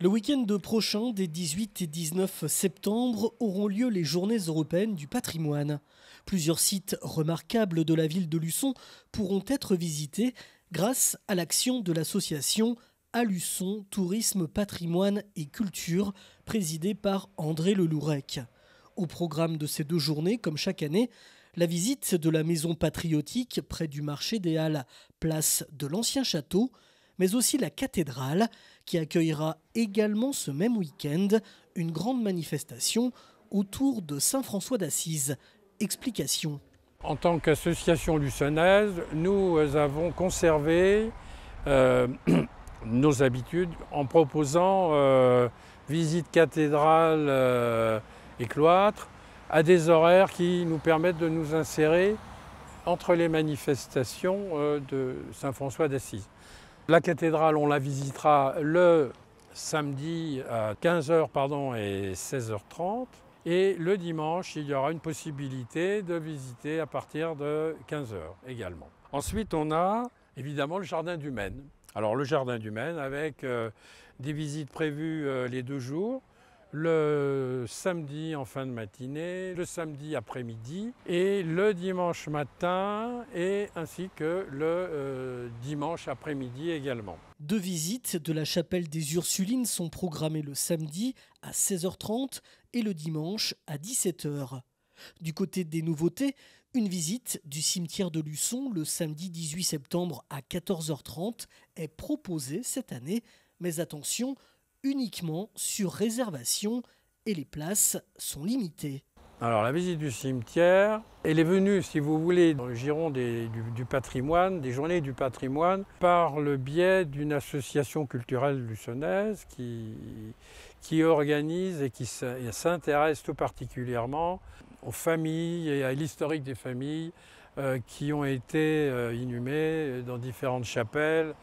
Le week-end prochain, des 18 et 19 septembre, auront lieu les Journées européennes du patrimoine. Plusieurs sites remarquables de la ville de Luçon pourront être visités grâce à l'action de l'association Luçon, Tourisme, Patrimoine et Culture, présidée par André Lelourec. Au programme de ces deux journées, comme chaque année, la visite de la maison patriotique près du marché des Halles, place de l'ancien château, mais aussi la cathédrale, qui accueillera également ce même week-end une grande manifestation autour de Saint François d'Assise. Explication. En tant qu'association lucenaise, nous avons conservé euh, nos habitudes en proposant euh, visite cathédrale et euh, cloître à des horaires qui nous permettent de nous insérer entre les manifestations de Saint-François d'Assise. La cathédrale, on la visitera le samedi à 15h pardon, et 16h30. Et le dimanche, il y aura une possibilité de visiter à partir de 15h également. Ensuite, on a évidemment le jardin du Maine. Alors le jardin du Maine avec euh, des visites prévues euh, les deux jours le samedi en fin de matinée, le samedi après-midi et le dimanche matin et ainsi que le euh, dimanche après-midi également. Deux visites de la chapelle des Ursulines sont programmées le samedi à 16h30 et le dimanche à 17h. Du côté des nouveautés, une visite du cimetière de Luçon le samedi 18 septembre à 14h30 est proposée cette année, mais attention, uniquement sur réservation et les places sont limitées. Alors la visite du cimetière, elle est venue, si vous voulez, dans le giron du, patrimoine, des journées du patrimoine, par le biais d'une association culturelle lucenaise qui, organise et qui s'intéresse tout particulièrement aux familles et à l'historique des familles euh, qui ont été euh, inhumées dans différentes chapelles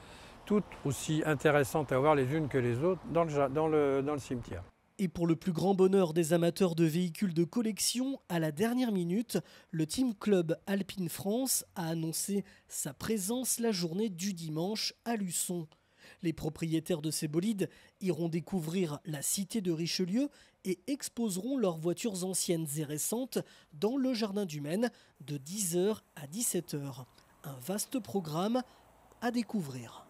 toutes aussi intéressantes à voir les unes que les autres dans le, cimetière. Et pour le plus grand bonheur des amateurs de véhicules de collection, à la dernière minute, le Team Club Alpine France a annoncé sa présence la journée du dimanche à Luçon. Les propriétaires de ces bolides iront découvrir la cité de Richelieu et exposeront leurs voitures anciennes et récentes dans le jardin du Maine de 10h à 17h. Un vaste programme à découvrir.